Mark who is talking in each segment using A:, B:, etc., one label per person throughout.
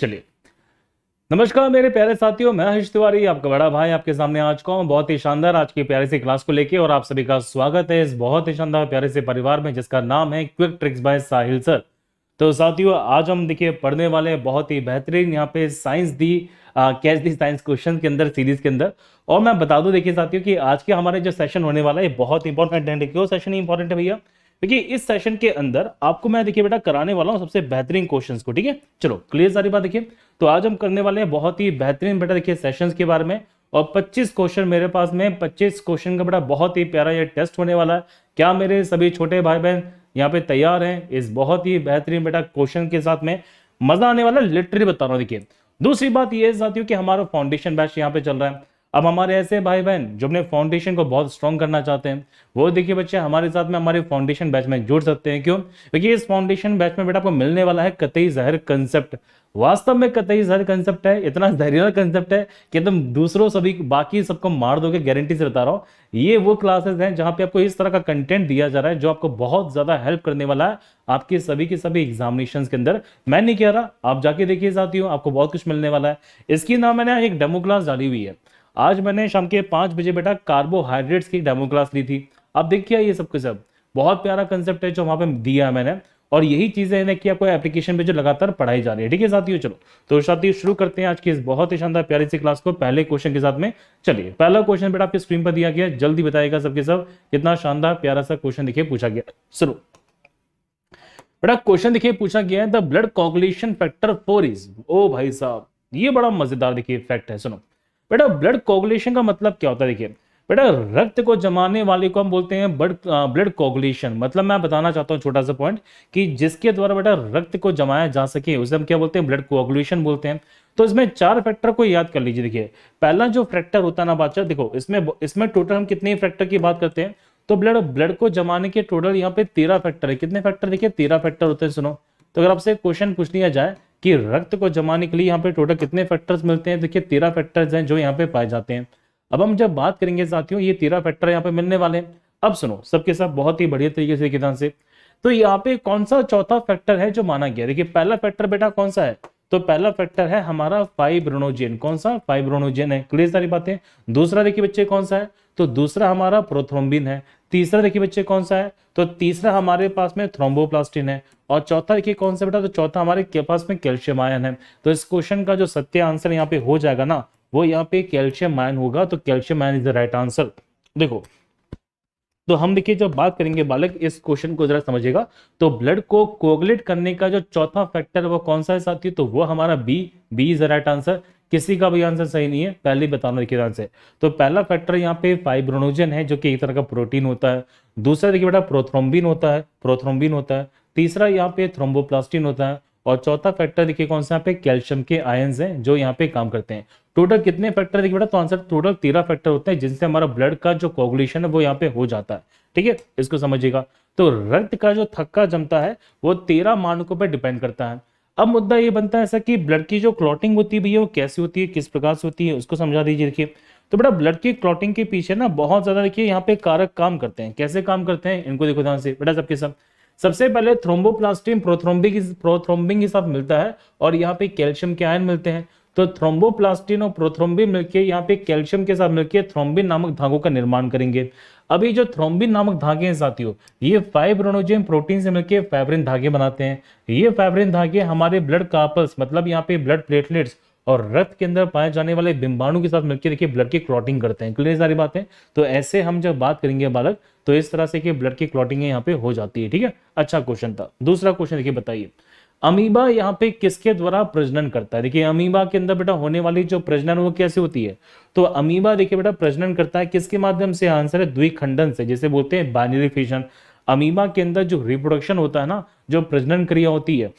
A: चलिए नमस्कार मेरे प्यारे साथियों मैं हर्ष तिवारी आपका बड़ा भाई आपके सामने आज का बहुत ही शानदार आज की प्यारे से क्लास को लेके और आप सभी का स्वागत है इस बहुत ही शानदार प्यारे से परिवार में जिसका नाम है quick tricks by Sahil sir तो साथियों आज हम देखिए पढ़ने वाले हैं बहुत ही बेहतरीन यहाँ पे science the catch the science question के अंदर सीरीज के अंदर और मैं बता दूं देखिए साथियों कि आज के हमारे जो सेशन होने वाला है बहुत इंपॉर्टेंट है क्यों सेशन इंपॉर्टेंट है भैया देखिए इस सेशन के अंदर आपको मैं देखिए बेटा कराने वाला हूँ सबसे बेहतरीन क्वेश्चन को ठीक है चलो क्लियर सारी बात देखिए तो आज हम करने वाले हैं बहुत ही बेहतरीन बेटा देखिए सेशन के बारे में और 25 क्वेश्चन मेरे पास में 25 क्वेश्चन का बेटा बहुत ही प्यारा ये टेस्ट होने वाला है क्या मेरे सभी छोटे भाई बहन यहाँ पे तैयार हैं इस बहुत ही बेहतरीन बेटा क्वेश्चन के साथ में मजा आने वाला लिटरी बता रहा हूँ देखिए दूसरी बात ये साथियों कि हमारा फाउंडेशन बैच यहाँ पे चल रहा है अब हमारे ऐसे भाई बहन जो अपने फाउंडेशन को बहुत स्ट्रॉन्ग करना चाहते हैं वो देखिए बच्चे हमारे साथ में हमारे फाउंडेशन बैच में जुड़ सकते हैं क्यों क्योंकि इस फाउंडेशन बैच में बेटा आपको मिलने वाला है कतई जहर कंसेप्ट वास्तव में कतई जहर कंसेप्ट है इतना जहरीला कंसेप्ट है कि तुम दूसरों सभी बाकी सबको मार दोगे गारंटी से बता रहा हूँ ये वो क्लासेस हैं जहाँ पे आपको इस तरह का कंटेंट दिया जा रहा है जो आपको बहुत ज़्यादा हेल्प करने वाला है आपके सभी के सभी एग्जामिनेशन के अंदर मैं नहीं कह रहा आप जाके देखिए साथियों आपको बहुत कुछ मिलने वाला है इसकी ना मैंने एक डेमो क्लास डाली हुई है आज मैंने शाम के पाँच बजे बेटा कार्बोहाइड्रेट्स की डेमो क्लास ली थी अब देखिए ये सब सब बहुत प्यारा कंसेप्ट है जो वहाँ पे दिया मैंने और यही चीजें हैं कि आपको एप्लीकेशन पे जो लगातार पढ़ाई जा रही है ठीक है साथियों चलो तो साथियों शुरू करते हैं आज की इस बहुत ही शानदार प्यारी सी क्लास को पहले क्वेश्चन के साथ में चलिए पहला क्वेश्चन बेटा आपकी स्क्रीन पर दिया गया जल्दी बताएगा सबके सब कितना शानदार प्यारा सा क्वेश्चन देखिए पूछा गया चलो बेटा क्वेश्चन देखिए पूछा गया है the blood coagulation factor four is ओ भाई साहब ये बड़ा मजेदार देखिए फैक्ट है सुनो बेटा ब्लड कोगुलेशन का मतलब क्या होता है देखिए बेटा रक्त को जमाने वाले को हम बोलते हैं ब्लड ब्लड कोगुलेशन मतलब मैं बताना चाहता हूँ छोटा सा पॉइंट कि जिसके द्वारा बेटा रक्त को जमाया जा सके उसे हम क्या बोलते हैं ब्लड कोगुलेशन बोलते हैं तो इसमें चार फैक्टर को याद कर लीजिए देखिए पहला जो फैक्टर होता है ना बादशाह देखो इसमें इसमें टोटल हम कितने फैक्टर की बात करते हैं तो ब्लड ब्लड को जमाने के टोटल यहाँ पे तेरह फैक्टर है कितने फैक्टर देखिए तेरह फैक्टर होते हैं सुनो तो अगर आपसे क्वेश्चन पूछ लिया जाए कि रक्त को जमाने के लिए यहाँ पे टोटल कितने फैक्टर्स मिलते हैं देखिए तेरह फैक्टर्स हैं जो यहाँ पे पाए जाते हैं अब हम जब बात करेंगे साथियों ये तेरह फैक्टर यहाँ पे मिलने वाले हैं अब सुनो सबके साथ बहुत ही बढ़िया तरीके से किसान से तो यहाँ पे कौन सा चौथा फैक्टर है जो माना गया देखिए पहला फैक्टर बेटा कौन सा है तो पहला फैक्टर है हमारा फाइब्रोनोजेन कौन सा फाइब्रोनोजेन है क्लियर सारी बातें दूसरा देखिए बच्चे कौन सा है तो दूसरा हमारा प्रोथ्रोम्बिन है तीसरा देखिए बच्चे कौन सा है तो तीसरा हमारे पास में थ्रोम्बोप्लास्टिन है और चौथा देखिए कौन सा बेटा तो चौथा हमारे के पास में कैल्शियम आयन है तो इस क्वेश्चन का जो सत्य आंसर यहाँ पे हो जाएगा ना वो यहाँ पे कैल्शियम आयन होगा तो calcium ion is the right answer देखो तो हम देखिए जब बात करेंगे बालक इस क्वेश्चन को जरा समझेगा तो ब्लड को कोगलेट करने का जो चौथा फैक्टर वो कौन सा है साथियों तो वो हमारा B B is right answer किसी का भी आंसर सही नहीं है पहले ही बताना देखिए आंसर तो पहला फैक्टर यहाँ पे फाइब्रोनोजन है जो कि एक तरह का प्रोटीन होता है दूसरा देखिए बेटा प्रोथ्रोम्बिन होता है प्रोथ्रोम्बिन होता है तीसरा यहाँ पे थ्रोम्बोप्लास्टिन होता है और चौथा फैक्टर देखिए कौन सा यहाँ पे कैल्शियम के आयन्स हैं जो यहाँ पे काम करते हैं टोटल कितने फैक्टर देखिए बेटा तो आंसर टोटल तेरह फैक्टर होते हैं जिनसे हमारा ब्लड का जो कोगुलेशन है वो यहाँ पे हो जाता है ठीक है इसको समझिएगा तो रक्त का जो थक्का जमता है वो तेरह मानकों पर डिपेंड करता है अब मुद्दा ये बनता है ऐसा कि ब्लड की जो क्लॉटिंग होती है भैया वो कैसी होती है किस प्रकार से होती है उसको समझा दीजिए देखिए तो बेटा ब्लड की क्लॉटिंग के पीछे ना बहुत ज्यादा देखिए यहाँ पे कारक काम करते हैं कैसे काम करते हैं इनको देखो ध्यान से बेटा सबके सब सबसे पहले थ्रोम्बोप्लास्टिन प्रोथ्रोम्बिक प्रोथ्रोम्बिंग के साथ मिलता है और यहाँ पे कैल्शियम के आयन मिलते हैं तो थ्रोम्बोप्लास्टिन और प्रोथ्रोम्बिन मिलकर यहाँ पे कैल्शियम के साथ मिलकर थ्रोम्बिन नामक धागों का निर्माण करेंगे अभी जो थ्रोम्बिन नामक धागे हैं साथियों ये फाइब्रोनोजेन प्रोटीन से मिलकर फाइब्रिन धागे बनाते हैं ये फाइब्रिन धागे हमारे ब्लड कार्पल्स मतलब यहाँ पे ब्लड प्लेटलेट्स और रक्त के अंदर पाए जाने वाले बिंबाणु के साथ मिलकर देखिए ब्लड की क्लॉटिंग करते हैं क्लियर सारी बातें तो ऐसे हम जब बात करेंगे बालक तो इस तरह से कि ब्लड की क्लॉटिंग यहाँ पे हो जाती है ठीक है अच्छा क्वेश्चन था दूसरा क्वेश्चन देखिए बताइए अमीबा यहाँ पे किसके द्वारा प्रजनन करता है देखिए अमीबा के अंदर बेटा होने वाली जो प्रजनन वो कैसे होती है तो अमीबा देखिए बेटा प्रजनन करता है किसके माध्यम से आंसर है द्विखंडन से जैसे बोलते हैं बाइनरी फिशन अमीबा के अंदर जो रिप्रोडक्शन होता है ना जो प्रजनन क्रिया होती है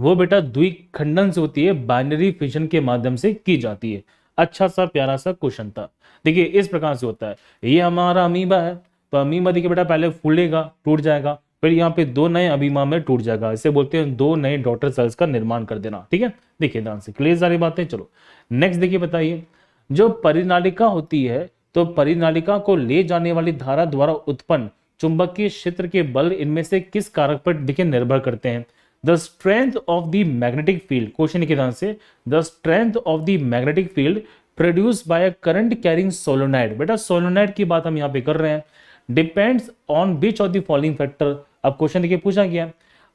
A: वो बेटा द्विखंडन से होती है बाइनरी फिशन के माध्यम से की जाती है अच्छा सा प्यारा सा क्वेश्चन था देखिए इस प्रकार से होता है ये हमारा अमीबा है तो अमीबा देखिए बेटा पहले फूलेगा टूट जाएगा फिर यहाँ पे दो नए अभिमा में टूट जाएगा इसे बोलते हैं दो नए डॉटर सेल्स का निर्माण कर देना ठीक है देखिए ध्यान से क्लियर सारी बातें चलो नेक्स्ट देखिए बताइए जो परिनालिका होती है तो परिनालिका को ले जाने वाली धारा द्वारा उत्पन्न चुंबकीय क्षेत्र के बल इनमें से किस कारक पर देखिए निर्भर करते हैं the strength of the magnetic field question के ध्यान से the strength of the magnetic field produce by a current carrying solenoid बेटा सोलोनाइड की बात हम यहाँ पे कर रहे हैं depends on which of the following factor अब क्वेश्चन देखिए पूछा गया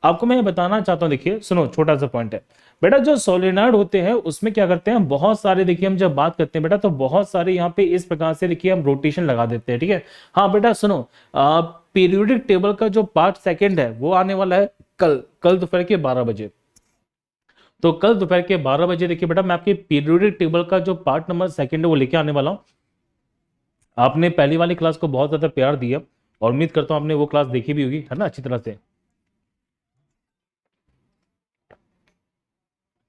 A: आपको मैं बताना चाहता हूँ देखिए सुनो छोटा सा पॉइंट है बेटा जो सोलिनाड होते हैं उसमें क्या करते हैं बहुत सारे देखिए हम जब बात करते हैं बेटा तो बहुत सारे यहाँ पे इस प्रकार से देखिए हम रोटेशन लगा देते हैं ठीक है हाँ बेटा सुनो पीरियोडिक टेबल का जो पार्ट सेकेंड है वो आने वाला है कल कल दोपहर के बारह बजे तो कल दोपहर के बारह बजे देखिए बेटा मैं आपके पीरियोडिक टेबल का जो पार्ट नंबर सेकेंड है वो लेके आने वाला हूँ आपने पहली वाली क्लास को बहुत ज़्यादा प्यार दिया और उम्मीद करता हूँ आपने वो क्लास देखी भी होगी है ना अच्छी तरह से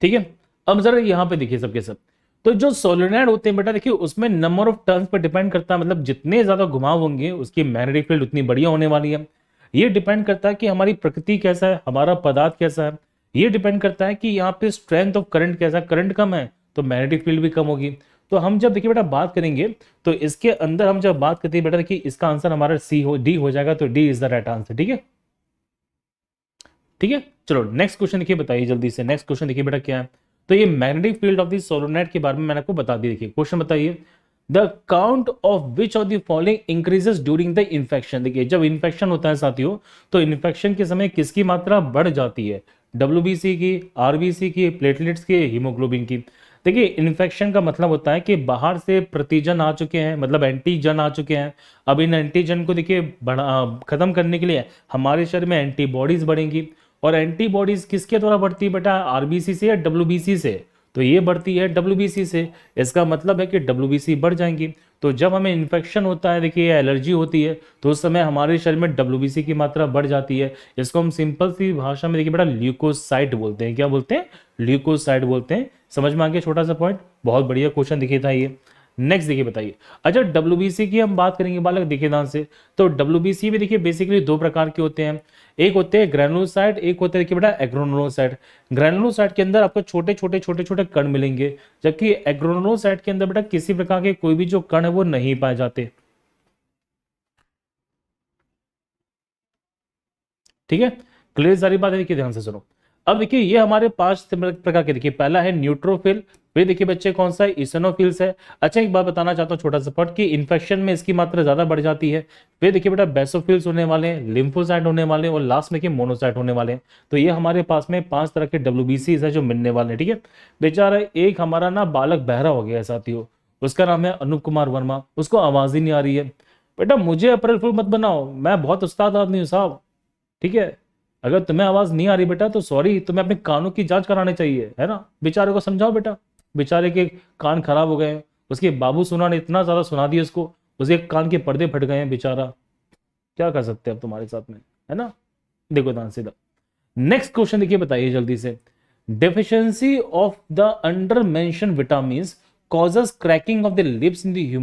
A: ठीक है अब जरा यहाँ पे देखिए सबके सब तो जो सोलोनाइड होते हैं बेटा देखिए उसमें नंबर ऑफ टर्न्स पर डिपेंड करता है मतलब जितने ज़्यादा घुमाव होंगे उसकी मैग्नेटिक फील्ड उतनी बढ़िया होने वाली है ये डिपेंड करता है कि हमारी प्रकृति कैसा है हमारा पदार्थ कैसा है ये डिपेंड करता है कि यहाँ पे स्ट्रेंथ ऑफ करंट कैसा करंट कम है तो मैग्नेटिक फील्ड भी कम होगी तो हम जब देखिए बेटा बात करेंगे तो इसके अंदर हम जब बात करते हैं बेटा कि इसका आंसर हमारा सी हो डी हो जाएगा तो D is the right answer ठीक है ठीक है चलो नेक्स्ट क्वेश्चन देखिए बताइए जल्दी से नेक्स्ट क्वेश्चन देखिए बेटा क्या है तो ये magnetic field of the solenoid के बारे में मैंने आपको बता दी देखिए क्वेश्चन बताइए the count of which of the following increases during the infection देखिए जब इन्फेक्शन होता है साथियों तो इन्फेक्शन के समय किसकी मात्रा बढ़ जाती है डब्ल्यू की आरबीसी की प्लेटलेट्स की हीमोग्लोबिन की देखिए इन्फेक्शन का मतलब होता है कि बाहर से प्रतिजन आ चुके हैं मतलब एंटीजन आ चुके हैं अब इन एंटीजन को देखिए ख़त्म करने के लिए हमारे शरीर में एंटीबॉडीज़ बढ़ेंगी और एंटीबॉडीज़ किसके द्वारा बढ़ती है बेटा आर से या डब्ल्यू से तो ये बढ़ती है डब्ल्यू से इसका मतलब है कि डब्ल्यू बढ़ जाएंगी तो जब हमें इन्फेक्शन होता है देखिए एलर्जी होती है तो उस समय हमारे शरीर में डब्ल्यू की मात्रा बढ़ जाती है इसको हम सिंपल सी भाषा में देखिए बेटा ल्यूकोसाइट बोलते हैं क्या बोलते हैं ल्यूकोसाइट बोलते हैं समझ में आ गया छोटा सा पॉइंट बहुत बढ़िया क्वेश्चन दिखे था ये नेक्स्ट देखिए बताइए अच्छा डब्ल्यू की हम बात करेंगे बालक देखिए ध्यान से तो डब्ल्यू भी देखिए बेसिकली दो प्रकार के होते हैं एक होते हैं ग्रेनुलोसाइट एक होते हैं देखिए बेटा एग्रोनोसाइट ग्रेनुलोसाइट के अंदर आपको छोटे छोटे छोटे छोटे कण मिलेंगे जबकि एग्रोनोसाइट के अंदर बेटा किसी प्रकार के कोई भी जो कण है वो नहीं पाए जाते ठीक है क्लियर सारी बात है देखिए ध्यान से सुनो अब देखिए ये हमारे पांच प्रकार के देखिए पहला है न्यूट्रोफिल वे देखिए बच्चे कौन सा है इसनोफिल्स है अच्छा एक बात बताना चाहता हूँ छोटा सा पट कि इन्फेक्शन में इसकी मात्रा ज्यादा बढ़ जाती है वे देखिए बेटा बेसोफिल्स होने वाले हैं लिम्फोसाइट होने वाले हैं और लास्ट में देखिए मोनोसाइट होने वाले हैं तो ये हमारे पास में पांच तरह के डब्ल्यू है जो मिलने वाले हैं ठीक है बेचारा एक हमारा ना बालक बहरा हो गया है साथियों उसका नाम है अनूप कुमार वर्मा उसको आवाज ही नहीं आ रही है बेटा मुझे अप्रैल फुल मत बनाओ मैं बहुत उस्ताद आदमी हूँ साहब ठीक है अगर तुम्हें आवाज नहीं आ रही बेटा तो सॉरी तुम्हें अपने कानों की जांच करानी चाहिए है ना बेचारे को समझाओ बेटा बेचारे के कान खराब हो गए उसके बाबू सुना ने इतना ज्यादा सुना दिया उसको उसके कान के पर्दे फट गए हैं बेचारा क्या कर सकते हैं अब तुम्हारे साथ में है ना देखो दान सीधा नेक्स्ट क्वेश्चन देखिए बताइए जल्दी से deficiency of the under mentioned vitamin causes cracking of the lips in the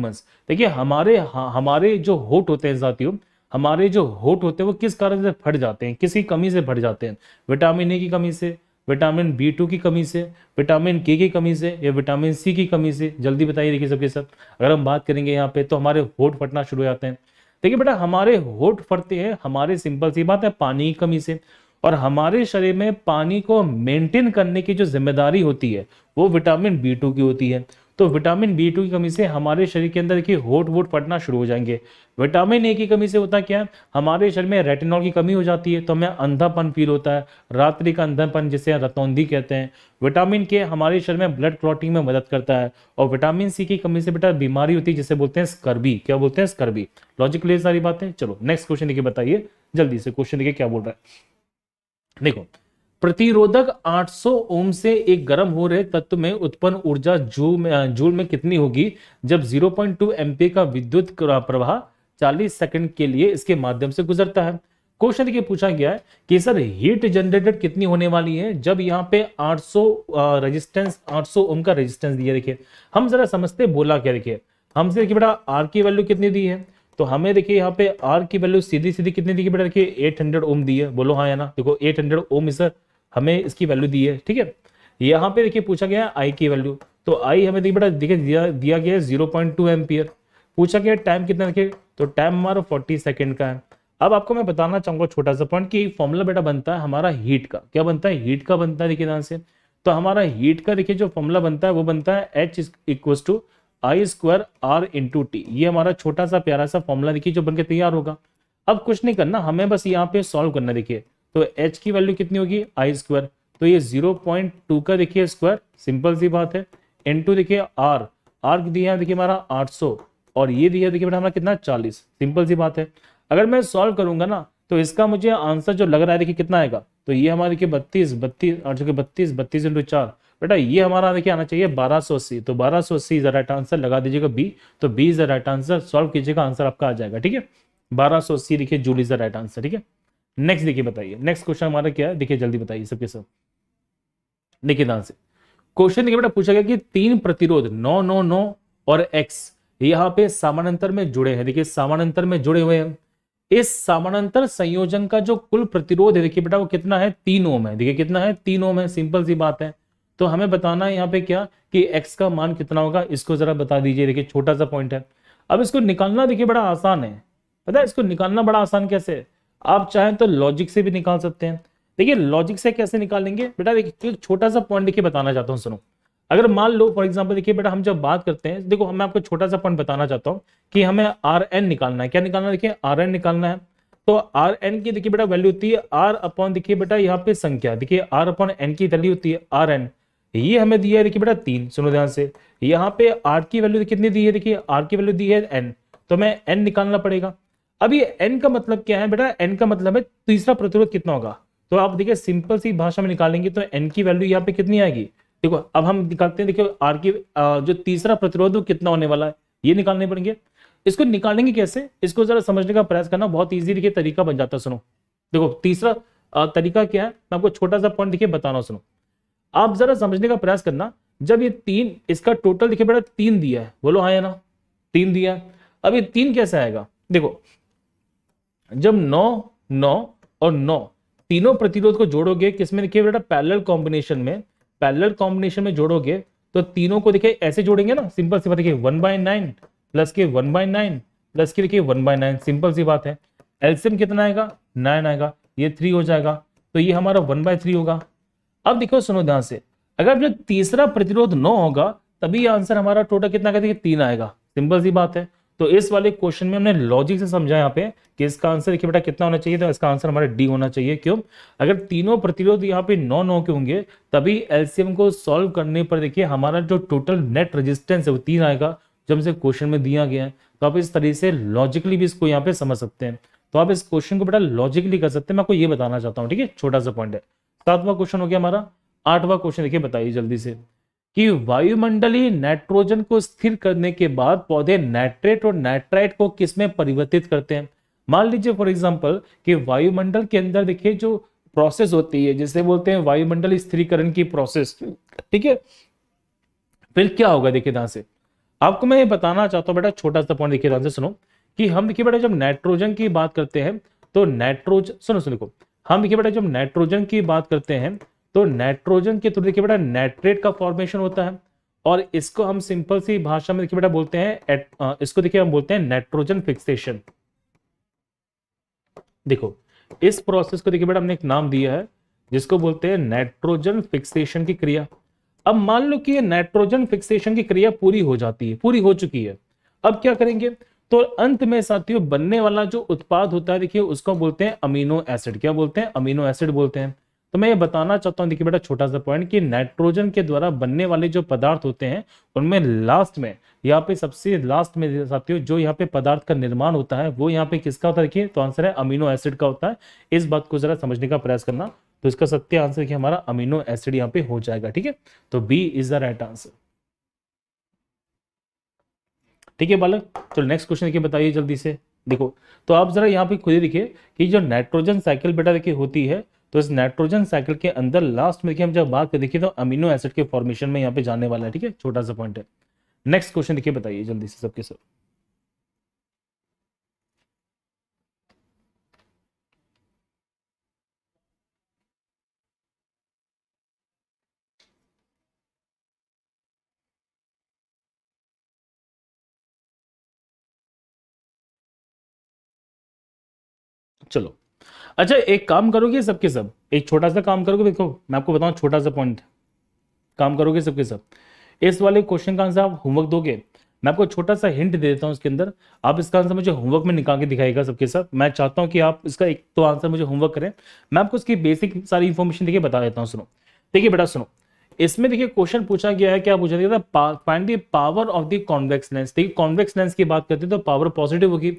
A: देखिए हमारे हाँ, हमारे जो होट होते हैं साथियों हमारे जो होठ होते हैं वो किस कारण से फट जाते हैं किसकी कमी से फट जाते हैं विटामिन ए की कमी से विटामिन बी टू की कमी से विटामिन के की कमी से या विटामिन सी की कमी से जल्दी बताइए देखिए सबके सब अगर हम बात करेंगे यहाँ पे तो हमारे होठ फटना शुरू हो जाते हैं देखिए बेटा हमारे होठ फटते हैं हमारे सिंपल सी बात है पानी की कमी से और हमारे शरीर में पानी को मेंटेन करने की जो जिम्मेदारी होती है वो विटामिन बी टू की होती है तो विटामिन बी टू की कमी से हमारे शरीर के अंदर देखिए होट वोट फटना शुरू हो जाएंगे विटामिन ए की कमी से होता क्या है हमारे शरीर में रेटिनॉल की कमी हो जाती है तो हमें अंधापन फील होता है रात्रि का अंधापन जिसे रतौंदी कहते हैं विटामिन के हमारे शरीर में ब्लड क्लॉटिंग में मदद करता है और विटामिन सी की कमी से बेटा बीमारी होती है जिसे बोलते हैं स्कर्बी क्या बोलते हैं स्कर्बी लॉजिकली सारी बातें चलो नेक्स्ट क्वेश्चन देखिए बताइए जल्दी से क्वेश्चन देखिए क्या बोल रहा है देखो प्रतिरोधक 800 ओम से एक गर्म हो रहे तत्व में उत्पन्न ऊर्जा जू में जूल में कितनी होगी जब 0.2 पॉइंट का विद्युत प्रवाह 40 सेकंड के लिए इसके माध्यम से गुजरता है क्वेश्चन देखिए पूछा गया है कि सर हीट जनरेटेड कितनी होने वाली है जब यहाँ पे 800 रेजिस्टेंस 800 ओम का रेजिस्टेंस दिया देखिए हम जरा समझते बोला क्या देखिये हमसे देखिए बेटा आर की वैल्यू कितनी दी है तो हमें देखिए यहाँ पे आर की वैल्यू सीधी सीधी कितनी दी बेटा देखिए 800 ओम दी है बोलो हाँ ना देखो 800 ओम सर हमें इसकी वैल्यू दी है ठीक है यहाँ पे देखिए पूछा गया आई की वैल्यू तो आई हमें देखिए बेटा देखिए दिया, दिया गया है जीरो पॉइंट टू पूछा गया टाइम कितना देखिए तो टाइम हमारा फोर्टी सेकेंड का है अब आपको मैं बताना चाहूंगा छोटा सा पॉइंट कि फॉर्मूला बेटा बनता है हमारा हीट का क्या बनता है हीट का बनता है देखिए यहाँ से तो हमारा हीट का देखिए जो फॉर्मूला बनता है वो बनता है H equals to I square R into T ये हमारा छोटा सा प्यारा सा फॉर्मूला देखिए जो बनकर तैयार होगा अब कुछ नहीं करना हमें बस यहाँ पे सॉल्व करना देखिए तो एच की वैल्यू कितनी होगी आई स्क्वायर तो ये जीरो पॉइंट टू का देखिए स्क्वायर सिंपल सी बात है एन टू देखिए आर आर दिया देखिए हमारा आठ सौ और ये दिया देखिए बेटा हमारा कितना चालीस सिंपल सी बात है अगर मैं सॉल्व करूंगा ना तो इसका मुझे आंसर जो लग रहा है देखिए कितना आएगा तो ये हमारा देखिए बत्तीस बत्तीस आठ सौ बत्तीस बत्तीस इंटू चार बेटा ये हमारा देखिए आना चाहिए बारह सौ अस्सी तो बारह सौ अस्सी इज राइट आंसर लगा दीजिएगा बी तो B is the right answer solve कीजिएगा आंसर आपका आ जाएगा ठीक है बारह सौ अस्सी देखिए joule is the right answer ठीक है नेक्स्ट देखिए बताइए नेक्स्ट क्वेश्चन हमारा क्या है देखिए जल्दी बताइए सबके सब देखिए ध्यान से क्वेश्चन देखिए बेटा पूछा गया कि तीन प्रतिरोध नौ नौ नौ और एक्स यहाँ पे समानांतर में जुड़े हैं देखिए समानांतर में जुड़े हुए हैं इस समानांतर संयोजन का जो कुल प्रतिरोध है देखिए बेटा वो कितना है तीन ओम है देखिए कितना है तीन ओम है सिंपल सी बात है तो हमें बताना है यहाँ पे क्या कि x का मान कितना होगा इसको जरा बता दीजिए देखिए छोटा सा पॉइंट है अब इसको निकालना देखिए बड़ा आसान है पता है इसको निकालना बड़ा आसान कैसे है आप चाहें तो लॉजिक से भी निकाल सकते हैं देखिए लॉजिक से कैसे निकालेंगे बेटा देखिए एक छोटा सा पॉइंट देखिए बताना चाहता हूँ सुनो अगर मान लो फॉर एग्जाम्पल देखिए बेटा हम जब बात करते हैं देखो मैं आपको छोटा सा पॉइंट बताना चाहता हूँ कि हमें आर एन निकालना है क्या निकालना देखिए आर एन निकालना है तो आर एन की देखिए बेटा वैल्यू होती है आर अपॉन देखिए बेटा यहाँ पे संख्या देखिए आर अपॉन एन की वैल्यू होती है आर एन ये हमें दिया है देखिए बेटा तीन सुनो ध्यान से यहाँ पे आर की वैल्यू कितनी दी है देखिए आर की वैल्यू दी है एन तो हमें एन निकालना पड़ेगा अब ये एन का मतलब क्या है बेटा एन का मतलब है तीसरा प्रतिरोध कितना होगा तो आप देखिए सिंपल सी भाषा में निकालेंगे तो एन की वैल्यू यहाँ पे कितनी आएगी देखो अब हम निकालते हैं देखिए आर की जो तीसरा प्रतिरोध वो कितना होने वाला है ये निकालने पड़ेंगे इसको निकालेंगे कैसे इसको जरा समझने का प्रयास करना बहुत ईजी देखिए तरीका बन जाता है सुनो देखो तीसरा तरीका क्या है मैं आपको छोटा सा पॉइंट देखिए बताना सुनो आप जरा समझने का प्रयास करना जब ये तीन इसका टोटल देखिए बेटा तीन दिया है बोलो हाँ ना तीन दिया है अब ये तीन कैसे आएगा देखो जब नौ नौ और नौ तीनों प्रतिरोध को जोड़ोगे किसमें देखिए बेटा पैरेलल कॉम्बिनेशन में पैरेलल कॉम्बिनेशन में जोड़ोगे तो तीनों को देखिए ऐसे जोड़ेंगे ना सिंपल सी बात देखिए वन बाय नाइन प्लस के वन बाय नाइन प्लस के देखिए वन बाय नाइन सिंपल सी बात है एल्सियम कितना आएगा नाइन आएगा ये थ्री हो जाएगा तो ये हमारा वन बाय थ्री होगा अब देखो सुनो ध्यान से अगर जो तीसरा प्रतिरोध नौ होगा तभी आंसर हमारा टोटल कितना देखिए तीन आएगा सिंपल सी बात है तो इस वाले क्वेश्चन में हमने लॉजिक से समझा यहाँ पे कि इसका आंसर देखिए बेटा कितना होना चाहिए तो इसका आंसर हमारा डी होना चाहिए क्यों अगर तीनों प्रतिरोध यहाँ पे नौ नौ के होंगे तभी एलसीएम को सॉल्व करने पर देखिए हमारा जो टोटल नेट रजिस्टेंस है वो तीन आएगा जो हमसे क्वेश्चन में दिया गया है तो आप इस तरीके से लॉजिकली भी इसको यहाँ पे समझ सकते हैं तो आप इस क्वेश्चन को बेटा लॉजिकली कर सकते हैं मैं आपको ये बताना चाहता हूँ ठीक है छोटा सा पॉइंट है सातवा क्वेश्चन हो गया हमारा आठवा क्वेश्चन देखिए बताइए जल्दी से कि वायुमंडलीय नाइट्रोजन को स्थिर करने के बाद पौधे नाइट्रेट और नाइट्राइट को किसमें परिवर्तित करते हैं मान लीजिए फॉर एग्जाम्पल कि वायुमंडल के अंदर देखिए जो प्रोसेस होती है जिसे बोलते हैं वायुमंडल स्थिरीकरण की प्रोसेस ठीक है फिर क्या होगा देखिए ध्यान से आपको मैं ये बताना चाहता हूँ बेटा छोटा सा पॉइंट देखिए ध्यान से सुनो कि हम देखिए बेटा जब नाइट्रोजन की बात करते हैं तो नाइट्रोजन सुनो सुनो हम देखिए बेटा जब नाइट्रोजन की बात करते हैं तो नाइट्रोजन के थ्रू देखिए बेटा नाइट्रेट का फॉर्मेशन होता है और इसको हम सिंपल सी भाषा में देखिए बेटा बोलते हैं इसको देखिए हम बोलते हैं नाइट्रोजन फिक्सेशन देखो इस प्रोसेस को देखिए बेटा हमने एक नाम दिया है जिसको बोलते हैं नाइट्रोजन फिक्सेशन की क्रिया अब मान लो कि ये नाइट्रोजन फिक्सेशन की क्रिया पूरी हो जाती है पूरी हो चुकी है अब क्या करेंगे तो अंत में साथियों बनने वाला जो उत्पाद होता है देखिए उसको बोलते हैं अमीनो एसिड क्या बोलते हैं अमीनो एसिड बोलते हैं तो मैं ये बताना चाहता हूँ देखिए बेटा छोटा सा पॉइंट कि नाइट्रोजन के द्वारा बनने वाले जो पदार्थ होते हैं उनमें लास्ट में यहाँ पे सबसे लास्ट में साथियों जो यहाँ पे पदार्थ का निर्माण होता है वो यहाँ पे किसका होता है देखिए तो आंसर है अमीनो एसिड का होता है इस बात को जरा समझने का प्रयास करना तो इसका सत्य आंसर देखिए हमारा अमीनो एसिड यहाँ पे हो जाएगा ठीक है तो B is the right answer ठीक है बालक चलो नेक्स्ट क्वेश्चन देखिए बताइए जल्दी से देखो तो आप जरा यहाँ पे खुद ही देखिए कि जो नाइट्रोजन साइकिल बेटा देखिए होती है तो इस नाइट्रोजन साइकिल के अंदर लास्ट में देखिए हम जब बात कर देखिए तो अमीनो एसिड के फॉर्मेशन में यहाँ पे जाने वाला है ठीक है छोटा सा पॉइंट है नेक्स्ट क्वेश्चन देखिए बताइए जल्दी से सबके सर चलो अच्छा एक काम करोगे सबके सब एक छोटा सा काम करोगे देखो मैं आपको बताऊँ छोटा सा पॉइंट काम करोगे सबके सब इस वाले क्वेश्चन का आंसर आप होमवर्क दोगे मैं आपको छोटा सा हिंट दे देता हूँ उसके अंदर आप इसका आंसर मुझे होमवर्क में निकाल के दिखाएगा सबके साथ मैं चाहता हूँ कि आप इसका एक तो आंसर मुझे होमवर्क करें मैं आपको इसकी बेसिक सारी इन्फॉर्मेशन देखिए बता देता हूँ सुनो देखिए बेटा सुनो इसमें देखिए क्वेश्चन पूछा गया है क्या पूछा गया था power of the convex lens देखिए कॉन्वेक्स लेंस की बात करते हैं तो पावर पॉजिटिव होगी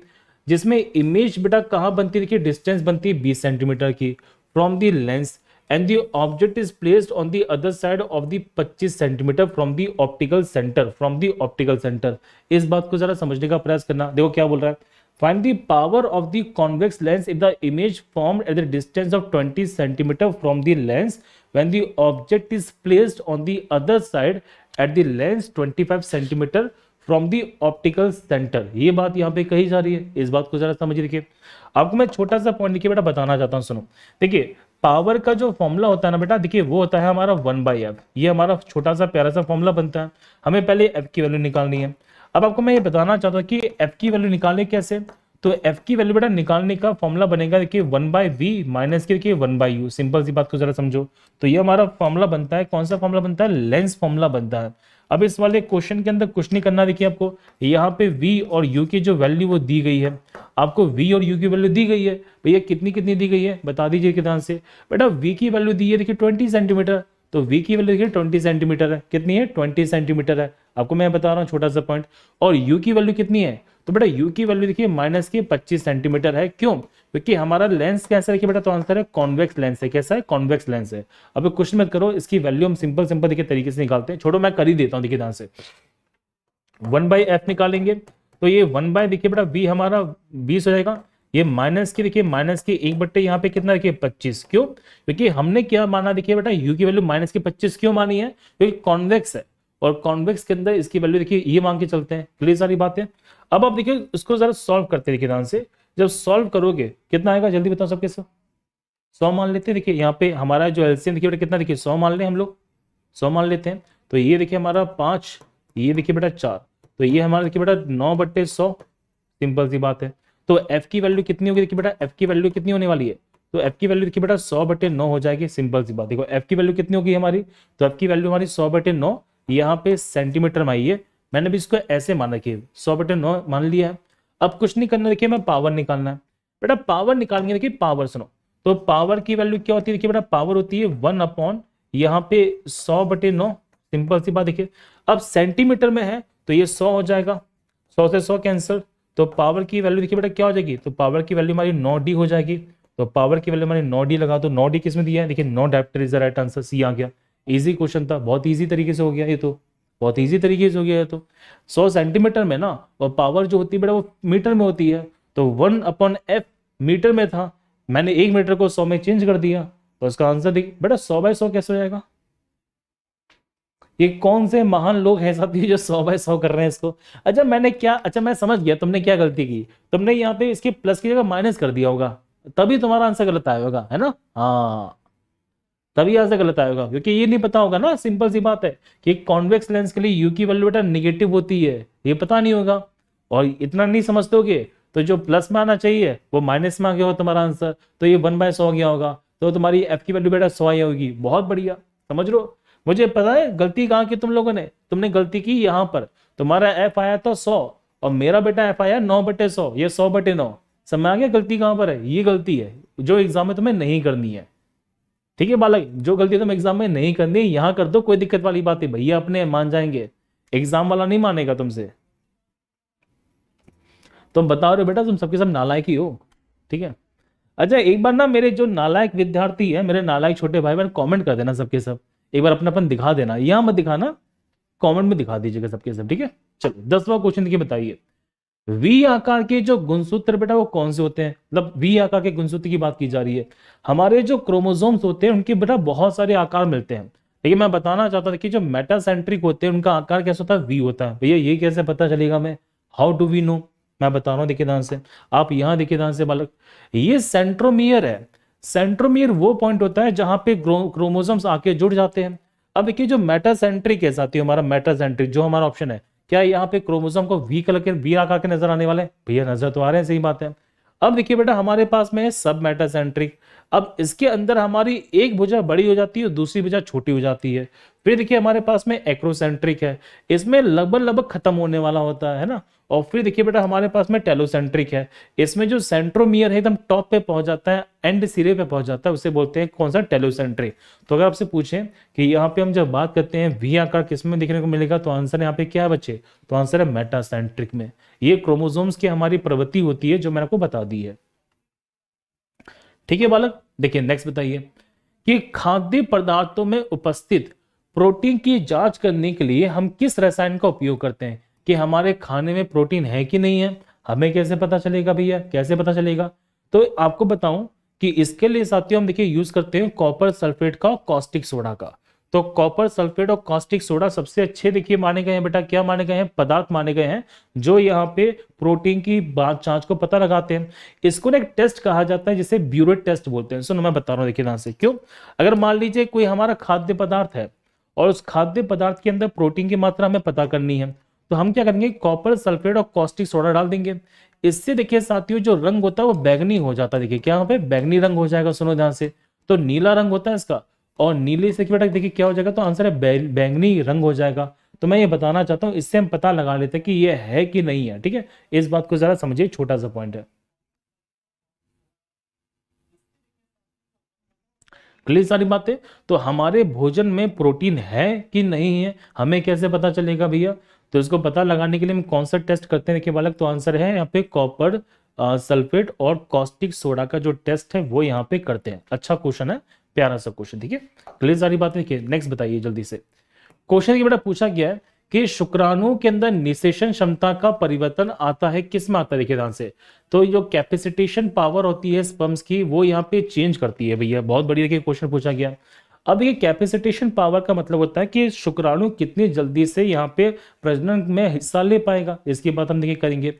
A: जिसमें इमेज बेटा कहाँ बनती है देखिए डिस्टेंस बनती है बीस सेंटीमीटर की from the lens and the object is placed on the other side of the 25 centimetre from the optical centre from the optical centre इस बात को जरा समझने का प्रयास करना देखो क्या बोल रहा है find the power of the convex lens if the image form at the distance of twenty centimetre from the lens when the object is placed on the other side at at lens twenty five centimetre from the optical centre ये बात यहाँ पे कही जा रही है इस बात को जरा समझ रखिए आपको मैं छोटा सा पॉइंट देखिए बेटा बताना चाहता हूँ सुनो देखिए पावर का जो फॉर्मूला होता है ना बेटा देखिए वो होता है हमारा वन बाई एफ ये हमारा छोटा सा प्यारा सा फॉर्मूला बनता है हमें पहले एफ की वैल्यू निकालनी है अब आपको मैं ये बताना चाहता हूँ कि एफ की वैल्यू निकालें कैसे तो एफ की वैल्यू बेटा निकालने का फॉर्मूला बनेगा देखिए वन बाई वी माइनस के देखिए वन बाई यू सिंपल सी बात को जरा समझो तो ये हमारा फॉर्मूला बनता है कौन सा फॉर्मूला बनता है लेंस फॉर्मूला बनता है अब इस वाले क्वेश्चन के अंदर कुछ नहीं करना देखिए आपको यहाँ पे v और u की जो वैल्यू वो दी गई है आपको v और u की वैल्यू दी गई है भैया कितनी कितनी दी गई है बता दीजिए कितना से बेटा v की वैल्यू दी है देखिए 20 सेंटीमीटर तो वी की वैल्यू देखिए ट्वेंटी सेंटीमीटर है कितनी है ट्वेंटी सेंटीमीटर है आपको मैं बता रहा हूँ छोटा सा पॉइंट और यू की वैल्यू कितनी है तो बेटा यू की वैल्यू देखिए माइनस की पच्चीस सेंटीमीटर है क्यों क्योंकि हमारा लेंस कैसा है बेटा तो आंसर है कॉन्वेक्स लेंस है कैसा है कॉन्वेक्स लेंस है अब क्वेश्चन मत करो इसकी वैल्यू हम सिंपल सिंपल देखिए तरीके से निकालते हैं छोड़ो मैं कर ही देता हूँ देखिए ध्यान से वन बाई एफ निकालेंगे तो ये वन बाय देखिए बेटा वी हमारा बीस हो जाएगा ये माइनस के देखिए माइनस के एक बट्टे यहाँ पे कितना देखिए पच्चीस क्यों क्योंकि हमने क्या माना देखिए बेटा यू की वैल्यू माइनस की पच्चीस क्यों मानी है क्योंकि कॉन्वेक्स है और कॉन्वेक्स के अंदर इसकी वैल्यू देखिए ये मांग के चलते हैं क्लियर सारी बातें अब आप देखिए इसको जरा सॉल्व करते देखिए ध्यान से जब सॉल्व करोगे कितना आएगा जल्दी बताओ सबके साथ सौ मान लेते हैं देखिए यहाँ पे हमारा जो एलसीएम देखिए बेटा कितना देखिए सौ मान लें हम लोग सौ मान लेते हैं तो ये देखिए हमारा पांच ये देखिए बेटा चार तो ये हमारा देखिए बेटा नौ बट्टे सौ सिंपल सी बात है तो एफ की वैल्यू कितनी होगी देखिए बेटा एफ की वैल्यू कितनी होने वाली है तो एफ की वैल्यू देखिए बेटा सौ बटे नौ हो जाएगी सिंपल सी बात देखो एफ की वैल्यू कितनी होगी हमारी तो एफ की वैल्यू हमारी सौ बटे नौ यहाँ पे सेंटीमीटर में आई है मैंने भी इसको ऐसे मान रखी है सौ बटे नौ मान लिया है अब कुछ नहीं करना देखिए मैं पावर निकालना है बेटा पावर निकालेंगे देखिए पावर सुनो तो पावर की वैल्यू क्या होती है देखिए बेटा पावर होती है वन अपॉन यहाँ पे सौ बटे नौ सिंपल सी बात देखिए अब सेंटीमीटर में है तो ये सौ हो जाएगा सौ से सौ कैंसिल तो पावर की वैल्यू देखिए बेटा क्या हो जाएगी तो पावर की वैल्यू हमारी नौ डी हो जाएगी तो पावर की वैल्यू हमारी नौ डी लगा तो नौ डी किस में दिया है देखिए नो डेप्टर is the right answer C आ गया ईजी क्वेश्चन था बहुत ईजी तरीके से हो गया ये तो बहुत ईजी तरीके से हो गया ये तो सौ सेंटीमीटर में ना और पावर जो होती है बेटा वो मीटर में होती है तो वन अपॉन एफ मीटर में था मैंने एक मीटर को सौ में चेंज कर दिया तो उसका आंसर देखिए बेटा सौ बाय सौ कैसे हो जाएगा ये कौन से महान लोग हैं साथी जो सौ बाय सौ कर रहे हैं इसको अच्छा मैंने क्या अच्छा मैं समझ गया तुमने क्या गलती की तुमने यहाँ पे इसके प्लस की जगह माइनस कर दिया होगा तभी तुम्हारा आंसर गलत आया होगा है ना हाँ तभी आंसर गलत आया होगा क्योंकि ये नहीं पता होगा ना सिंपल सी बात है कि कॉन्वेक्स लेंस के लिए यू की वैल्यू बेटा निगेटिव होती है ये पता नहीं होगा और इतना नहीं समझते तो जो प्लस में आना चाहिए वो माइनस में आ गया हो तुम्हारा आंसर तो ये वन बाय सौ गया होगा तो तुम्हारी एफ की वैल्यू बेटा सौ आई होगी बहुत बढ़िया समझ लो मुझे पता है गलती कहाँ की तुम लोगों ने तुमने गलती की यहाँ पर तुम्हारा एफ आया था सौ और मेरा बेटा एफ आया नौ बटे सौ ये सौ बटे नौ समय आ गया गलती कहाँ पर है ये गलती है जो एग्जाम में तुम्हें नहीं करनी है ठीक है बालक जो गलती तुम एग्जाम में नहीं करनी यहाँ कर दो कोई दिक्कत वाली बात है भैया अपने मान जाएंगे एग्जाम वाला नहीं मानेगा तुमसे तुम बता रहे हो बेटा तुम सबके सब नालायक ही हो ठीक है अच्छा एक बार ना मेरे जो नालायक विद्यार्थी है मेरे नालायक छोटे भाई बहन कमेंट कर देना सबके सब एक बार अपन दिखा देना यहां मत दिखाना कमेंट में दिखा दीजिएगा सबके सब ठीक है चलो दसवा क्वेश्चन देखिए बताइए वी आकार के जो गुणसूत्र बेटा वो कौन से होते हैं मतलब वी आकार के गुणसूत्र की बात की जा रही है हमारे जो क्रोमोजोम्स होते हैं उनके बेटा बहुत सारे आकार मिलते हैं है मैं बताना चाहता था कि जो मेटासेंट्रिक होते हैं उनका आकार कैसा होता है वी होता है भैया ये कैसे पता चलेगा मैं हाउ डू वी नो मैं बता रहा हूँ देखिए ध्यान से आप यहाँ देखिए ध्यान से बालक ये सेंट्रोमियर है सेंट्रोमियर वो पॉइंट होता है जहां पे क्रोमोसोम्स आके जुड़ जाते हैं अब देखिए जो मेटासेंट्रिक है साथियों हमारा मेटासेंट्रिक जो हमारा ऑप्शन है क्या यहाँ पे क्रोमोसोम को वी कलर के वी आकार के नजर आने वाले भैया नजर तो आ रहे हैं सही बात है अब देखिए बेटा हमारे पास में सब मेटासेंट्रिक अब इसके अंदर हमारी एक भुजा बड़ी हो जाती है और दूसरी भुजा छोटी हो जाती है फिर देखिए हमारे पास में एक्रोसेंट्रिक है इसमें लगभग लगभग खत्म होने वाला होता है ना और फिर देखिए बेटा हमारे पास में टेलोसेंट्रिक है इसमें जो सेंट्रोमियर है एकदम टॉप पे पहुंच जाता है एंड सिरे पे पहुंच जाता है उसे बोलते हैं कौन सा टेलोसेंट्रिक तो अगर आपसे पूछें कि यहाँ पे हम जब बात करते हैं वी आकार किस में देखने को मिलेगा तो आंसर यहाँ पे क्या है बच्चे तो आंसर है मेटासेंट्रिक में ये क्रोमोजोम्स की हमारी प्रवृत्ति होती है जो मैंने आपको बता दी है ठीक है बालक देखिए नेक्स्ट बताइए कि खाद्य पदार्थों में उपस्थित प्रोटीन की जांच करने के लिए हम किस रसायन का उपयोग करते हैं कि हमारे खाने में प्रोटीन है कि नहीं है हमें कैसे पता चलेगा भैया कैसे पता चलेगा तो आपको बताऊं कि इसके लिए साथियों हम देखिए यूज करते हैं कॉपर सल्फेट का कॉस्टिक सोडा का तो कॉपर सल्फेट और कॉस्टिक सोडा सबसे अच्छे देखिए माने गए हैं बेटा क्या माने गए हैं पदार्थ माने गए हैं जो यहाँ पे प्रोटीन की बात जांच को पता लगाते हैं इसको ना एक टेस्ट कहा जाता है जिसे ब्यूरेट टेस्ट बोलते हैं सुनो मैं बता रहा हूँ देखिए यहाँ से क्यों अगर मान लीजिए कोई हमारा खाद्य पदार्थ है और उस खाद्य पदार्थ के अंदर प्रोटीन की मात्रा हमें पता करनी है तो हम क्या करेंगे कॉपर सल्फेट और कॉस्टिक सोडा डाल देंगे इससे देखिए साथियों जो रंग होता है वो बैगनी हो जाता है देखिए क्या यहाँ पे बैगनी रंग हो जाएगा सुनो ध्यान से तो नीला रंग होता है इसका और नीले से बेटा देखिए क्या हो जाएगा तो आंसर है बैंगनी रंग हो जाएगा तो मैं ये बताना चाहता हूँ इससे हम पता लगा लेते हैं कि ये है कि नहीं है ठीक है इस बात को ज़रा समझिए छोटा सा पॉइंट है क्लियर सारी बातें तो हमारे भोजन में प्रोटीन है कि नहीं है हमें कैसे पता चलेगा भैया तो इसको पता लगाने के लिए हम कौन सा टेस्ट करते हैं देखिए बालक तो आंसर है यहाँ पे कॉपर सल्फेट और कॉस्टिक सोडा का जो टेस्ट है वो यहाँ पे करते हैं अच्छा क्वेश्चन है प्यारा सा क्वेश्चन ठीक है क्लियर सारी बात देखिए नेक्स्ट बताइए जल्दी से क्वेश्चन ये बेटा पूछा गया है कि शुक्राणु के अंदर निशेषण क्षमता का परिवर्तन आता है किस में आता है देखिए ध्यान से तो जो कैपेसिटेशन पावर होती है स्पम्स की वो यहाँ पे चेंज करती है भैया बहुत बढ़िया देखिए क्वेश्चन पूछा गया अब ये कैपेसिटेशन पावर का मतलब होता है कि शुक्राणु कितनी जल्दी से यहाँ पे प्रजनन में हिस्सा ले पाएगा इसकी बात हम देखिए करेंगे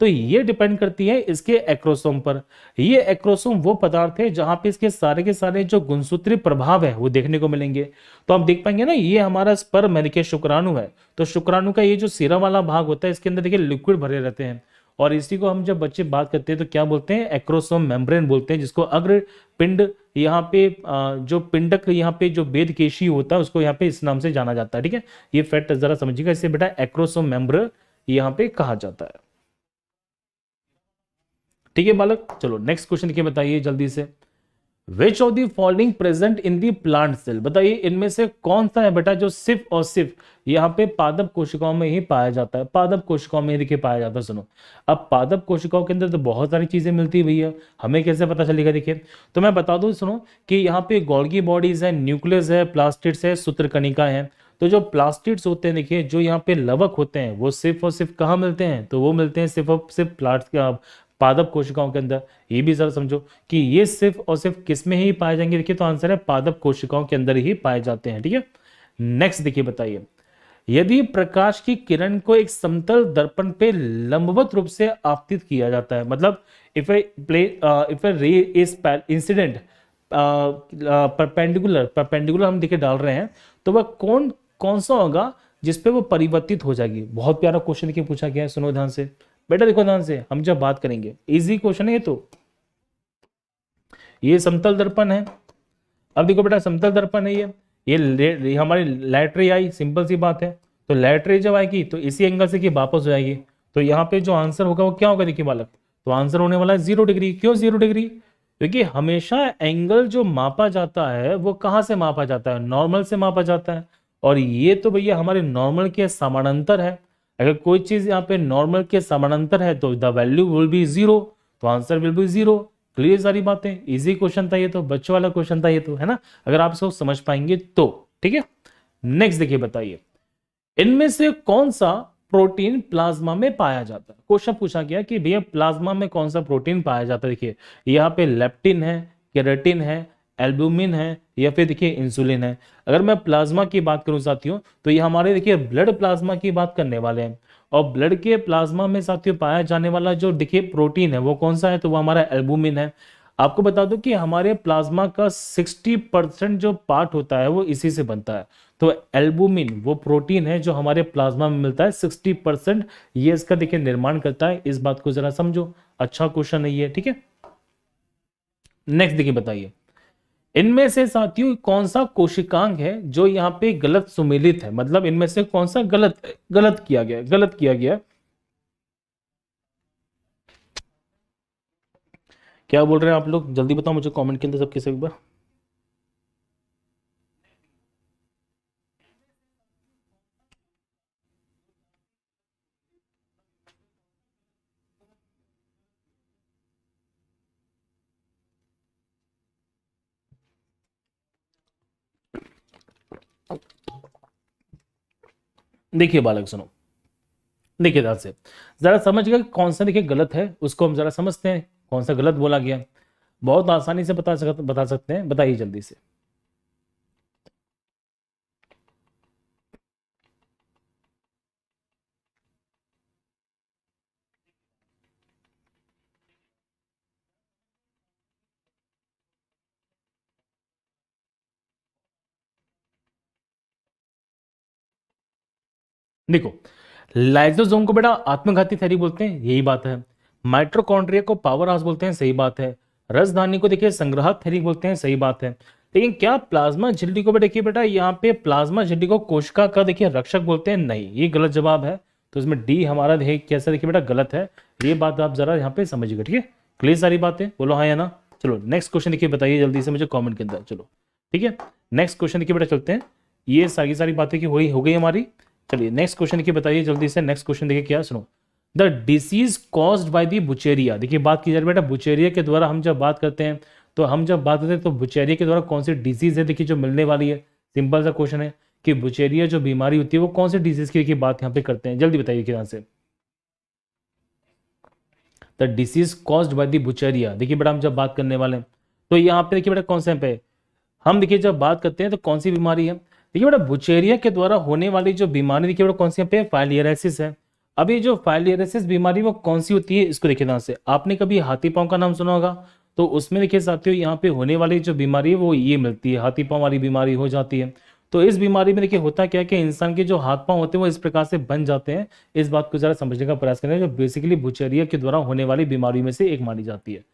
A: तो ये डिपेंड करती है इसके एक्रोसोम पर ये एक्रोसोम वो पदार्थ है जहां पे इसके सारे के सारे जो गुणसूत्री प्रभाव है वो देखने को मिलेंगे तो आप देख पाएंगे ना ये हमारा स्पर मैंने देखिए शुक्राणु है तो शुक्राणु का ये जो सिरा वाला भाग होता है इसके अंदर देखिए लिक्विड भरे रहते हैं और इसी को हम जब बच्चे बात करते हैं तो क्या बोलते हैं एक्रोसोम मेम्ब्रेन बोलते हैं जिसको अग्र पिंड यहाँ पे जो पिंडक यहाँ पे जो वेद केशी होता है उसको यहाँ पे इस नाम से जाना जाता है ठीक है ये फैक्ट जरा समझिएगा इसे बेटा एक्रोसोम मेम्ब्र यहाँ पे कहा जाता है ठीक है बालक चलो नेक्स्ट क्वेश्चन देखिए बताइए जल्दी से which of the following present in the plant cell बताइए इनमें से कौन सा है बेटा जो सिर्फ और सिर्फ यहाँ पे पादप कोशिकाओं में ही पाया जाता है पादप कोशिकाओं में ही देखिए पाया जाता है सुनो अब पादप कोशिकाओं के अंदर तो बहुत सारी चीजें मिलती हुई है हमें कैसे पता चलेगा देखिए तो मैं बता दू सुनो कि यहाँ पे गोल्गी बॉडीज है न्यूक्लियस है प्लास्टिड्स है सूत्रकणिका है तो जो प्लास्टिड्स होते हैं देखिए जो यहाँ पे लवक होते हैं वो सिर्फ और सिर्फ कहाँ मिलते हैं तो वो मिलते हैं सिर्फ और सिर्फ प्लांट्स के पादप कोशिकाओं के अंदर ये भी जरा समझो कि ये सिर्फ और सिर्फ किस में ही पाए जाएंगे देखिए तो आंसर है पादप कोशिकाओं के अंदर ही पाए जाते हैं ठीक है नेक्स्ट देखिए बताइए यदि प्रकाश की किरण को एक समतल दर्पण पे लंबवत रूप से आपतित किया जाता है मतलब if a play if a ray is incident perpendicular perpendicular हम देखिए डाल रहे हैं तो वह कौन कौन सा होगा जिसपे वो परिवर्तित हो जाएगी बहुत प्यारा क्वेश्चन देखिए पूछा गया है सुनो ध्यान से बेटा देखो ध्यान से हम जब बात करेंगे इजी क्वेश्चन है ये तो ये समतल दर्पण है अब देखो बेटा समतल दर्पण है ये ये हमारी लैटरी आई सिंपल सी बात है तो लैटरी जब आएगी तो इसी एंगल से कि वापस हो जाएगी तो यहाँ पे जो आंसर होगा वो क्या होगा देखिए बालक तो आंसर होने वाला है जीरो डिग्री क्यों जीरो डिग्री क्योंकि हमेशा एंगल जो मापा जाता है वो कहाँ से मापा जाता है नॉर्मल से मापा जाता है और ये तो भैया हमारे नॉर्मल के समानांतर है अगर कोई चीज़ यहाँ पे नॉर्मल के समानांतर है तो the value will be zero तो answer will be zero clear सारी बातें इजी क्वेश्चन था ये तो बच्चों वाला क्वेश्चन था ये तो है ना अगर आप इसको समझ पाएंगे तो ठीक है नेक्स्ट देखिए बताइए इनमें से कौन सा प्रोटीन प्लाज्मा में पाया जाता है क्वेश्चन पूछा गया कि भैया प्लाज्मा में कौन सा प्रोटीन पाया जाता है देखिए यहाँ पे लेप्टिन है केरेटिन है एल्बुमिन है या फिर देखिए इंसुलिन है अगर मैं प्लाज्मा की बात करूं साथियों तो ये हमारे देखिए ब्लड प्लाज्मा की बात करने वाले हैं और ब्लड के प्लाज्मा में साथियों पाया जाने वाला जो देखिए प्रोटीन है वो कौन सा है तो वो हमारा एल्बुमिन है आपको बता दूं कि हमारे प्लाज्मा का 60 परसेंट जो पार्ट होता है वो इसी से बनता है तो एल्बुमिन वो प्रोटीन है जो हमारे प्लाज्मा में मिलता है 60 परसेंट ये इसका देखिए निर्माण करता है इस बात को जरा समझो अच्छा क्वेश्चन है ये ठीक है नेक्स्ट देखिए बताइए इनमें से साथियों कौन सा कोशिकांग है जो यहाँ पे गलत सुमेलित है मतलब इनमें से कौन सा गलत है? गलत किया गया गलत किया गया क्या बोल रहे हैं आप लोग जल्दी बताओ मुझे कमेंट के अंदर सब किसी एक बार देखिए बालक सुनो देखिए ध्यान से जरा समझ गया कौन सा देखिए गलत है उसको हम जरा समझते हैं कौन सा गलत बोला गया बहुत आसानी से बता सकते बता सकते हैं बताइए जल्दी से देखो लाइजोजोम को बेटा आत्मघाती थैरी बोलते हैं यही बात है माइट्रोकॉन्ड्रिया को पावर हाउस बोलते हैं सही बात है रसधानी को देखिए संग्राहक थैरी बोलते हैं सही बात है लेकिन क्या प्लाज्मा झिल्ली को देखिए बेटा यहाँ पे प्लाज्मा झिल्ली को कोशिका का देखिए रक्षक बोलते हैं नहीं ये गलत जवाब है तो इसमें डी हमारा कैसा देखिए बेटा गलत है ये बात आप जरा यहाँ पे समझिएगा ठीक है क्लियर सारी बातें बोलो हाँ या ना चलो नेक्स्ट क्वेश्चन देखिए बताइए जल्दी से मुझे कॉमेंट के अंदर चलो ठीक है नेक्स्ट क्वेश्चन देखिए बेटा चलते हैं ये सारी सारी बातें की हो गई हमारी चलिए नेक्स्ट क्वेश्चन देखिए बताइए जल्दी से नेक्स्ट क्वेश्चन देखिए क्या सुनो the disease cause by the Wuchereria देखिए बात की जा रही है बेटा बुचेरिया के द्वारा हम जब बात करते हैं तो हम जब बात करते हैं तो बुचेरिया के द्वारा कौन सी डिजीज है देखिए जो मिलने वाली है सिंपल सा क्वेश्चन है कि बुचेरिया जो बीमारी होती है वो कौन सी डिजीज की देखिए बात यहाँ पे करते हैं जल्दी बताइए यहाँ से the disease cause by the Wuchereria देखिए बेटा हम जब बात करने वाले हैं तो यहाँ पे देखिए बेटा कौन से हम देखिए जब बात करते हैं तो कौन सी बीमारी है देखिए बेटा बुचेरिया के द्वारा होने वाली जो बीमारी देखिए बेटा कौन सी यहाँ पे फाइलियरसिस है अभी जो फाइलियरसिस बीमारी वो कौन सी होती है इसको देखिए से आपने कभी हाथी पाँव का नाम सुना होगा तो उसमें देखिए साथियों यहाँ पे होने वाली जो बीमारी है वो ये मिलती है हाथी पाँव वाली बीमारी हो जाती है तो इस बीमारी में देखिए होता क्या है कि इंसान के जो हाथ पाँव होते हैं वो इस प्रकार से बन जाते हैं इस बात को जरा समझने का प्रयास करें जो बेसिकली बुचेरिया के द्वारा होने वाली बीमारी में से एक मानी जाती है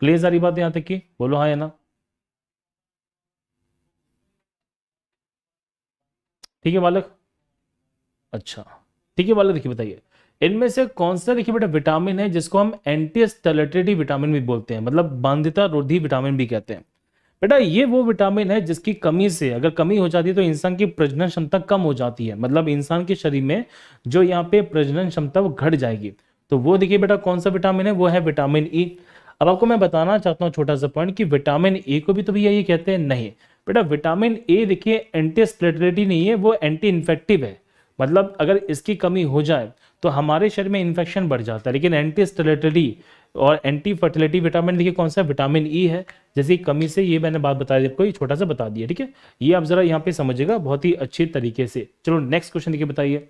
A: क्लियर सारी बात यहाँ तक की बोलो हाँ या ना ठीक है बालक अच्छा ठीक है बालक देखिए बताइए इनमें से कौन सा देखिए बेटा विटामिन है जिसको हम एंटी विटामिन भी बोलते हैं मतलब बांधिता रोधी विटामिन भी कहते हैं बेटा ये वो विटामिन है जिसकी कमी से अगर कमी हो जाती है तो इंसान की प्रजनन क्षमता कम हो जाती है मतलब इंसान के शरीर में जो यहाँ पे प्रजनन क्षमता वो घट जाएगी तो वो देखिए बेटा कौन सा विटामिन है वो है विटामिन ई e. अब आपको मैं बताना चाहता हूँ छोटा सा पॉइंट कि विटामिन ई e को भी तो भैया ये कहते हैं नहीं बेटा विटामिन ए देखिए एंटी स्प्लेटलेटी नहीं है वो एंटी इन्फेक्टिव है मतलब अगर इसकी कमी हो जाए तो हमारे शरीर में इन्फेक्शन बढ़ जाता है लेकिन एंटी स्टलेटरी और एंटी फर्टिलिटी विटामिन देखिए कौन सा विटामिन ई e है जैसे कमी से ये मैंने बात बता दी आपको ये छोटा सा बता दिया ठीक है ये आप जरा यहाँ पे समझिएगा बहुत ही अच्छे तरीके से चलो नेक्स्ट क्वेश्चन देखिए बताइए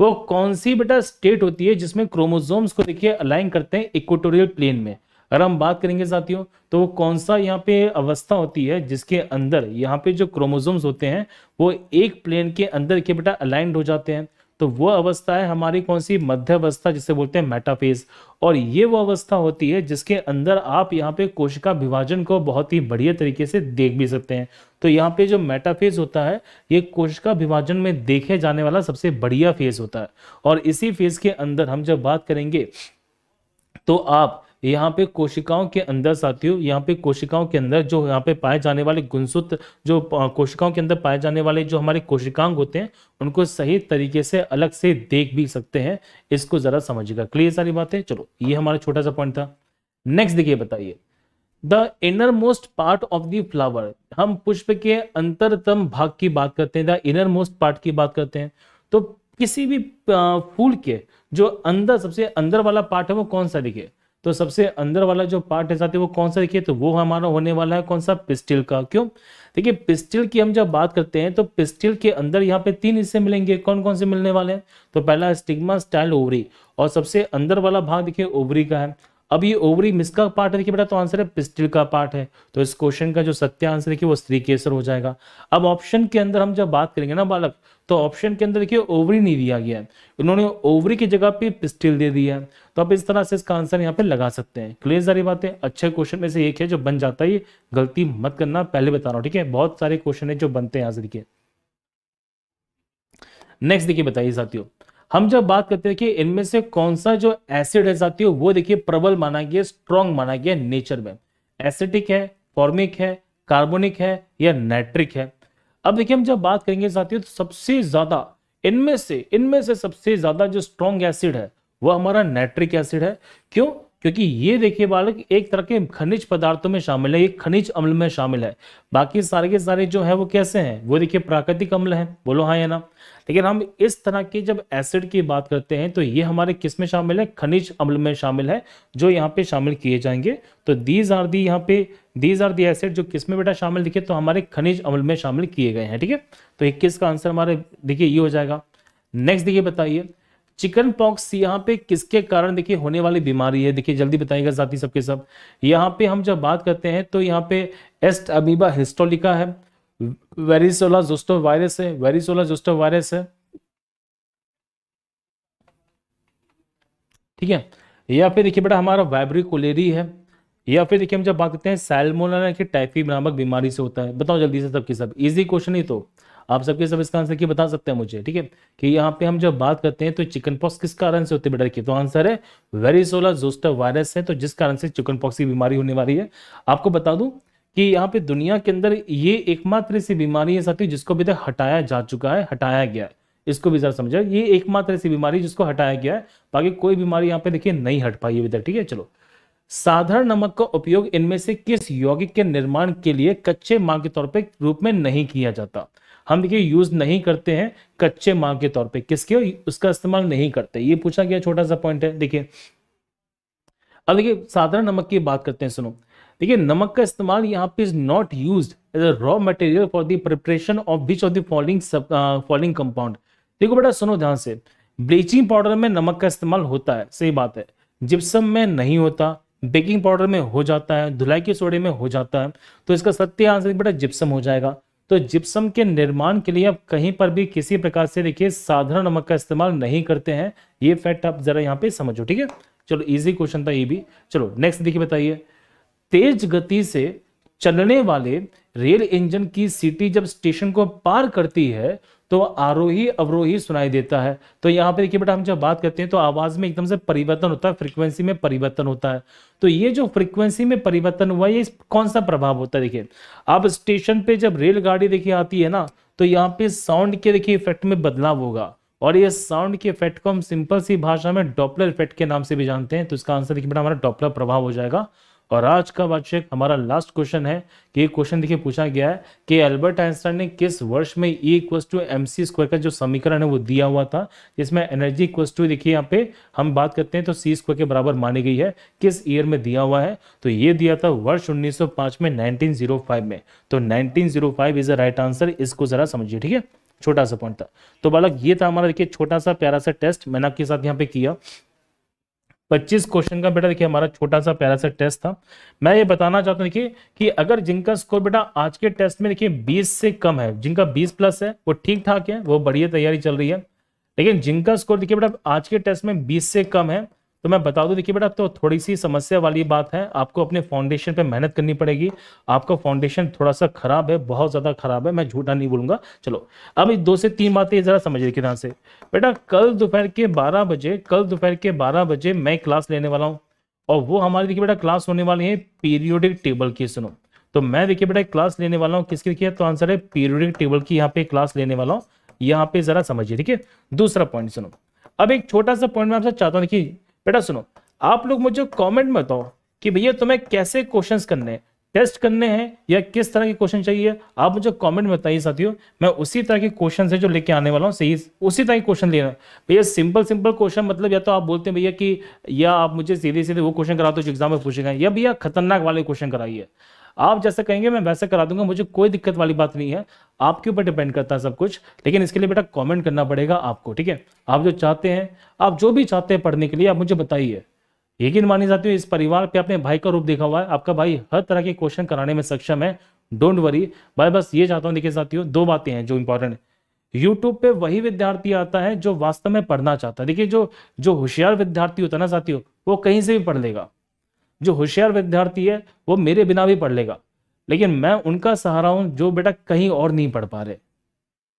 A: वो कौन सी बेटा स्टेट होती है जिसमें क्रोमोजोम्स को देखिए अलाइन करते हैं इक्वेटोरियल प्लेन में अगर हम बात करेंगे साथियों तो वो कौन सा यहाँ पे अवस्था होती है जिसके अंदर यहाँ पे जो क्रोमोजोम्स होते हैं वो एक प्लेन के अंदर के बेटा अलाइंड हो जाते हैं तो वो अवस्था है हमारी कौन सी मध्य अवस्था जिसे बोलते हैं मेटाफेज और ये वो अवस्था होती है जिसके अंदर आप यहाँ पे कोशिका विभाजन को बहुत ही बढ़िया तरीके से देख भी सकते हैं तो यहाँ पे जो मेटाफेज होता है ये कोशिका विभाजन में देखे जाने वाला सबसे बढ़िया फेज होता है और इसी फेज के अंदर हम जब बात करेंगे तो आप यहाँ पे कोशिकाओं के अंदर साथियों यहाँ पे कोशिकाओं के अंदर जो यहाँ पे पाए जाने वाले गुणसूत्र जो कोशिकाओं के अंदर पाए जाने वाले जो हमारे कोशिकांग होते हैं उनको सही तरीके से अलग से देख भी सकते हैं इसको जरा समझिएगा क्लियर सारी बात है चलो ये हमारा छोटा सा पॉइंट था नेक्स्ट देखिए बताइए the innermost part of the flower हम पुष्प के अंतरतम भाग की बात करते हैं द इनर मोस्ट पार्ट की बात करते हैं तो किसी भी फूल के जो अंदर सबसे अंदर वाला पार्ट है वो कौन सा देखिए तो सबसे अंदर वाला जो पार्ट है साथी वो कौन सा देखिए तो वो हमारा होने वाला है कौन सा पिस्टिल का क्यों देखिए पिस्टिल की हम जब बात करते हैं तो पिस्टिल के अंदर यहाँ पे तीन हिस्से मिलेंगे कौन कौन से मिलने वाले हैं तो पहला स्टिग्मा स्टाइल ओवरी और सबसे अंदर वाला भाग देखिए ओवरी का है अब ये ओवरी मिस का पार्ट देखिए बेटा तो आंसर है पिस्टिल का पार्ट है तो इस क्वेश्चन का जो सत्य आंसर देखिए वो स्त्री केसर हो जाएगा अब ऑप्शन के अंदर हम जब बात करेंगे ना बालक तो ऑप्शन के अंदर देखिए ओवरी नहीं दिया गया है इन्होंने ओवरी की जगह पे पिस्टिल दे दिया है तो आप इस तरह से इसका आंसर यहाँ पे लगा सकते हैं क्लियर सारी बातें अच्छे क्वेश्चन में से एक है जो बन जाता है गलती मत करना पहले बता रहा हूँ ठीक है बहुत सारे क्वेश्चन है जो बनते हैं यहाँ के नेक्स्ट देखिए बताइए साथियों हम जब बात करते हैं कि इनमें से कौन सा जो एसिड है साथियों वो देखिए प्रबल माना गया स्ट्रॉन्ग माना गया नेचर में एसिडिक है फॉर्मिक है कार्बोनिक है या नाइट्रिक है अब देखिए हम जब बात करेंगे साथियों तो सबसे ज्यादा इनमें से इनमें से सबसे ज्यादा जो स्ट्रॉन्ग एसिड है वह हमारा नाइट्रिक एसिड है क्यों क्योंकि ये देखिए बालक एक तरह के खनिज पदार्थों में शामिल है ये खनिज अम्ल में शामिल है बाकी सारे के सारे जो है वो कैसे हैं वो देखिए प्राकृतिक अम्ल है बोलो हाँ या ना लेकिन हम इस तरह के जब एसिड की बात करते हैं तो ये हमारे किस में शामिल है खनिज अम्ल में शामिल है जो यहाँ पे शामिल किए जाएंगे तो दीज आर दी यहाँ पे दीज आर दी एसिड जो किस में बेटा शामिल दिखे तो हमारे खनिज अम्ल में शामिल किए गए हैं ठीक है तो इक्कीस का आंसर हमारे देखिए ये हो जाएगा नेक्स्ट देखिए बताइए चिकन पॉक्स यहाँ पे किसके कारण देखिए होने वाली बीमारी है देखिए जल्दी बताइएगा साथी सबके सब यहाँ पे हम जब बात करते हैं तो यहाँ पे एस्ट अमीबा हिस्टोलिका है वेरिसोला जोस्टो वायरस है वेरिसोला जोस्टो वायरस है ठीक है या फिर देखिए बेटा हमारा वाइब्री कोलेरी है या फिर देखिए हम जब बात करते हैं सैलमोला टाइफी नामक बीमारी से होता है बताओ जल्दी से सबके सब इजी क्वेश्चन ही तो आप सबके सब इसका आंसर की बता सकते हैं मुझे ठीक है कि यहाँ पे हम जब बात करते हैं तो चिकन पॉक्स किस कारण से होती है बेटा की तो आंसर है वेरिसोला जोस्टर वायरस है तो जिस कारण से चिकन पॉक्स की बीमारी होने वाली है आपको बता दूं कि यहाँ पे दुनिया के अंदर ये एकमात्र ऐसी बीमारी है साथी जिसको अभी तक हटाया जा चुका है हटाया गया है इसको भी जरा समझा ये एकमात्र ऐसी बीमारी जिसको हटाया गया है बाकी कोई बीमारी यहाँ पे देखिए नहीं हट पाई अभी तक ठीक है चलो साधारण नमक का उपयोग इनमें से किस यौगिक के निर्माण के लिए कच्चे मांग के तौर पर रूप में नहीं किया जाता हम देखिए यूज नहीं करते हैं कच्चे माल के तौर पे किसके उसका इस्तेमाल नहीं करते ये पूछा गया छोटा सा पॉइंट है देखिए अब देखिए साधारण नमक की बात करते हैं सुनो देखिए नमक का इस्तेमाल यहाँ पे is not use as a raw material for the preparation of which of the following following compound देखो बेटा सुनो ध्यान से ब्लीचिंग पाउडर में नमक का इस्तेमाल होता है सही बात है जिप्सम में नहीं होता बेकिंग पाउडर में हो जाता है धुलाई के सोडे में हो जाता है तो इसका सत्य आंसर बेटा जिप्सम हो जाएगा तो जिप्सम के निर्माण के लिए आप कहीं पर भी किसी प्रकार से देखिए साधारण नमक का इस्तेमाल नहीं करते हैं ये फैक्ट आप जरा यहाँ पे समझो ठीक है चलो इजी क्वेश्चन था ये भी चलो नेक्स्ट देखिए बताइए तेज गति से चलने वाले रेल इंजन की सीटी जब स्टेशन को पार करती है तो आरोही अवरोही सुनाई देता है तो यहाँ पे देखिए बेटा हम जब बात करते हैं तो आवाज़ में एकदम से परिवर्तन होता है फ्रीक्वेंसी में परिवर्तन होता है तो ये जो फ्रीक्वेंसी में परिवर्तन हुआ ये कौन सा प्रभाव होता है देखिए अब स्टेशन पे जब रेलगाड़ी देखिए आती है ना तो यहाँ पे साउंड के देखिए इफेक्ट में बदलाव होगा और ये साउंड के इफेक्ट को हम सिंपल सी भाषा में डॉपलर इफेक्ट के नाम से भी जानते हैं तो इसका आंसर देखिए बेटा हमारा डॉपलर प्रभाव हो जाएगा और आज का वाचक हमारा लास्ट क्वेश्चन है कि ये क्वेश्चन देखिए पूछा गया है कि अल्बर्ट आइंस्टाइन ने किस वर्ष में E equals to M C square का जो समीकरण है वो दिया हुआ था जिसमें एनर्जी इक्वस टू देखिए यहाँ पे हम बात करते हैं तो सी स्क्वायर के बराबर मानी गई है किस ईयर में दिया हुआ है तो ये दिया था वर्ष उन्नीस में नाइनटीन में तो 1905 इज द राइट आंसर इसको जरा समझिए ठीक है छोटा सा पॉइंट था तो बालक ये था हमारा देखिए छोटा सा प्यारा सा टेस्ट मैंने आपके साथ यहाँ पे किया 25 क्वेश्चन का बेटा देखिए हमारा छोटा सा प्यारा सा टेस्ट था मैं ये बताना चाहता हूँ देखिए कि अगर जिनका स्कोर बेटा आज के टेस्ट में देखिए 20 से कम है जिनका 20 प्लस है वो ठीक ठाक है वो बढ़िया तैयारी चल रही है लेकिन जिनका स्कोर देखिए बेटा आज के टेस्ट में बीस से कम है तो मैं बता दूं देखिए बेटा तो थोड़ी सी समस्या वाली बात है आपको अपने फाउंडेशन पे मेहनत करनी पड़ेगी आपका फाउंडेशन थोड़ा सा खराब है बहुत ज़्यादा खराब है मैं झूठा नहीं बोलूँगा चलो अब दो से तीन बातें ज़रा समझ रही से बेटा कल दोपहर के बारह बजे कल दोपहर के बारह बजे मैं क्लास लेने वाला हूँ और वो हमारी देखिए बेटा क्लास होने वाली है पीरियोडिक टेबल की सुनो तो मैं देखिए बेटा क्लास लेने वाला हूँ किसकी देखिए तो आंसर है पीरियोडिक टेबल की यहाँ पे क्लास लेने वाला हूँ यहाँ पे जरा समझिए ठीक है दूसरा पॉइंट सुनो अब एक छोटा सा पॉइंट मैं आपसे चाहता हूँ देखिए बेटा सुनो आप लोग मुझे कमेंट में बताओ कि भैया तुम्हें कैसे क्वेश्चंस करने टेस्ट करने हैं या किस तरह के क्वेश्चन चाहिए आप मुझे कमेंट में बताइए साथियों मैं उसी तरह के क्वेश्चन है जो लेके आने वाला हूँ सही उसी तरह के क्वेश्चन लेना भैया सिंपल सिंपल क्वेश्चन मतलब या तो आप बोलते हैं भैया कि या आप मुझे सीधे सीधे वो क्वेश्चन करा दो तो जो एग्जाम में पूछेगा या भैया खतरनाक वाले क्वेश्चन कराइए आप जैसे कहेंगे मैं वैसे करा दूंगा मुझे कोई दिक्कत वाली बात नहीं है आपके ऊपर डिपेंड करता है सब कुछ लेकिन इसके लिए बेटा कॉमेंट करना पड़ेगा आपको ठीक है आप जो चाहते हैं आप जो भी चाहते हैं पढ़ने के लिए आप मुझे बताइए यकीन मानी जाती है इस परिवार पे आपने भाई का रूप देखा हुआ है आपका भाई हर तरह के क्वेश्चन कराने में सक्षम है डोंट वरी भाई बस ये चाहता हूँ देखिए साथियों दो बातें हैं जो इंपॉर्टेंट यूट्यूब पे वही विद्यार्थी आता है जो वास्तव में पढ़ना चाहता है देखिए जो जो होशियार विद्यार्थी होता है ना साथियों वो कहीं से भी पढ़ लेगा जो होशियार विद्यार्थी है वो मेरे बिना भी पढ़ लेगा लेकिन मैं उनका सहारा हूँ जो बेटा कहीं और नहीं पढ़ पा रहे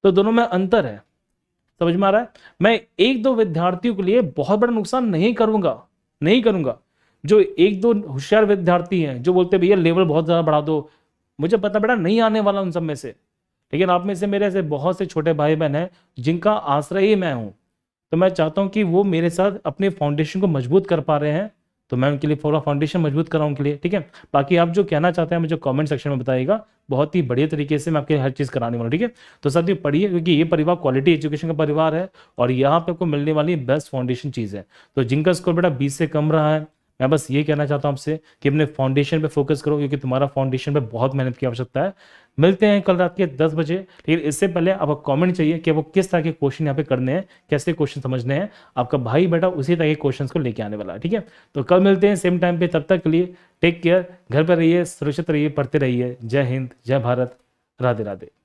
A: तो दोनों में अंतर है समझ में आ रहा है मैं एक दो विद्यार्थियों के लिए बहुत बड़ा नुकसान नहीं करूंगा नहीं करूंगा जो एक दो होशियार विद्यार्थी हैं जो बोलते भैया लेवल बहुत ज़्यादा बढ़ा दो मुझे पता बेटा नहीं आने वाला उन सब में से लेकिन आप में से मेरे ऐसे बहुत से छोटे भाई बहन हैं जिनका आश्रय ही मैं हूँ तो मैं चाहता हूँ कि वो मेरे साथ अपने फाउंडेशन को मजबूत कर पा रहे हैं तो मैं उनके लिए पूरा फाउंडेशन मजबूत कराऊँ उनके लिए ठीक है बाकी आप जो कहना चाहते हैं मुझे कमेंट सेक्शन में बताइएगा बहुत ही बढ़िया तरीके से मैं आपके हर चीज़ कराने वाला ठीक है तो साथियों ये पढ़िए क्योंकि ये परिवार क्वालिटी एजुकेशन का परिवार है और यहाँ पे आपको मिलने वाली बेस्ट फाउंडेशन चीज़ है तो जिनका स्कोर बेटा बीस से कम रहा है मैं बस ये कहना चाहता हूँ आपसे कि अपने फाउंडेशन पे फोकस करो क्योंकि तुम्हारा फाउंडेशन पे बहुत मेहनत की आवश्यकता है मिलते हैं कल रात के दस बजे लेकिन इससे पहले आपको कमेंट चाहिए कि आपको किस तरह के क्वेश्चन यहाँ पे करने हैं कैसे क्वेश्चन समझने हैं आपका भाई बेटा उसी तरह के क्वेश्चन को लेके आने वाला है ठीक है तो कल मिलते हैं सेम टाइम पे तब तक के लिए टेक केयर घर पर रहिए सुरक्षित रहिए पढ़ते रहिए जय हिंद जय भारत राधे राधे